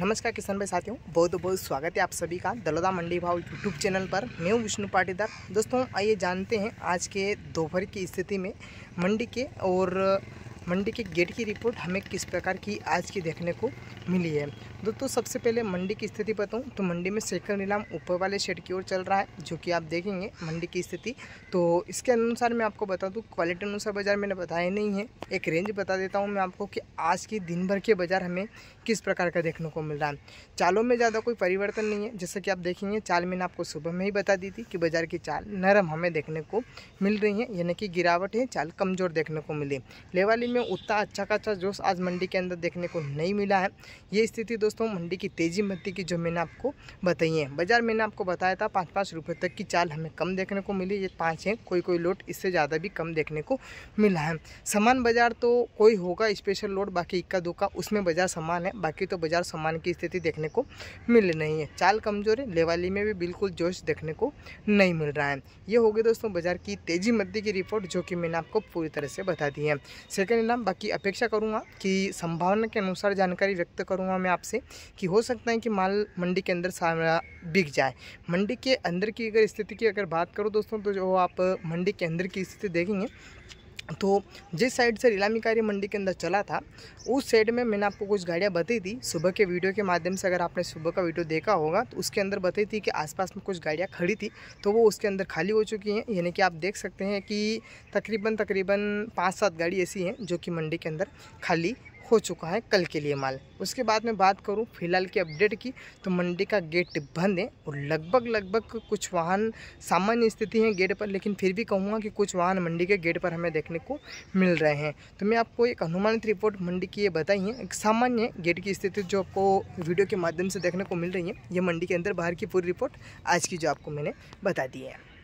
नमस्कार किसान भाई साथियों बहुत बहुत स्वागत है आप सभी का दलोदा मंडी भाव यूट्यूब चैनल पर मैं हूँ विष्णु पाटीदार दोस्तों आइए जानते हैं आज के दोपहर की स्थिति में मंडी के और मंडी के गेट की रिपोर्ट हमें किस प्रकार की आज की देखने को मिली है दोस्तों सबसे पहले मंडी की स्थिति बताऊं तो मंडी में सेकंड नीलाम ऊपर वाले शेड की ओर चल रहा है जो कि आप देखेंगे मंडी की स्थिति तो इसके अनुसार मैं आपको बता दूँ क्वालिटी अनुसार बाज़ार मैंने बताया नहीं है एक रेंज बता देता हूँ मैं आपको कि आज के दिन भर के बाज़ार हमें किस प्रकार का देखने को मिल रहा है चालों में ज़्यादा कोई परिवर्तन नहीं है जैसा कि आप देखेंगे चाल मैंने आपको सुबह में ही बता दी थी कि बाज़ार की चाल नरम हमें देखने को मिल रही है यानी कि गिरावट है चाल कमज़ोर देखने को मिली लेवाली में में उतना अच्छा खासा जोश आज मंडी के अंदर देखने को नहीं मिला है ये स्थिति दोस्तों मंडी की तेज़ी मंदी की जो मैंने आपको बताई है बाज़ार मैंने आपको बताया था पाँच पाँच रुपये तक की चाल हमें कम देखने को मिली ये पाँच हैं कोई कोई लोट इससे ज़्यादा भी कम देखने को मिला है सामान बाज़ार तो कोई होगा स्पेशल लोट बाकी इक्का दुक्का उसमें बाज़ार समान है बाकी तो बाज़ार सामान की स्थिति देखने को मिल नहीं है चाल कमज़ोर है लेवाली में भी बिल्कुल जोश देखने को नहीं मिल रहा है ये हो होगी दोस्तों बाज़ार की तेज़ी मंदी की रिपोर्ट जो कि मैंने आपको पूरी तरह से बता दी है सेकेंड मिलना बाकी अपेक्षा करूँगा कि संभावना के अनुसार जानकारी व्यक्त करूँगा मैं आपसे कि हो सकता है कि माल मंडी के अंदर सारा बिक जाए मंडी के अंदर की अगर स्थिति की अगर बात करूँ दोस्तों तो जो आप मंडी के अंदर की स्थिति देखेंगे तो जिस साइड से रीलामिकारी मंडी के अंदर चला था उस साइड में मैंने आपको कुछ गाड़ियाँ बताई थी सुबह के वीडियो के माध्यम से अगर आपने सुबह का वीडियो देखा होगा तो उसके अंदर बताई थी कि आसपास में कुछ गाड़ियाँ खड़ी थी तो वो उसके अंदर खाली हो चुकी हैं यानी कि आप देख सकते हैं कि तकरीबन तकरीबन पाँच सात गाड़ी ऐसी हैं जो कि मंडी के अंदर खाली हो चुका है कल के लिए माल उसके बाद में बात करूं फिलहाल की अपडेट की तो मंडी का गेट बंद है और लगभग लगभग कुछ वाहन सामान्य स्थिति है गेट पर लेकिन फिर भी कहूँगा कि कुछ वाहन मंडी के गेट पर हमें देखने को मिल रहे हैं तो मैं आपको एक अनुमानित रिपोर्ट मंडी की ये बताई है एक सामान्य गेट की स्थिति जो आपको वीडियो के माध्यम से देखने को मिल रही है ये मंडी के अंदर बाहर की पूरी रिपोर्ट आज की जो आपको मैंने बता दी है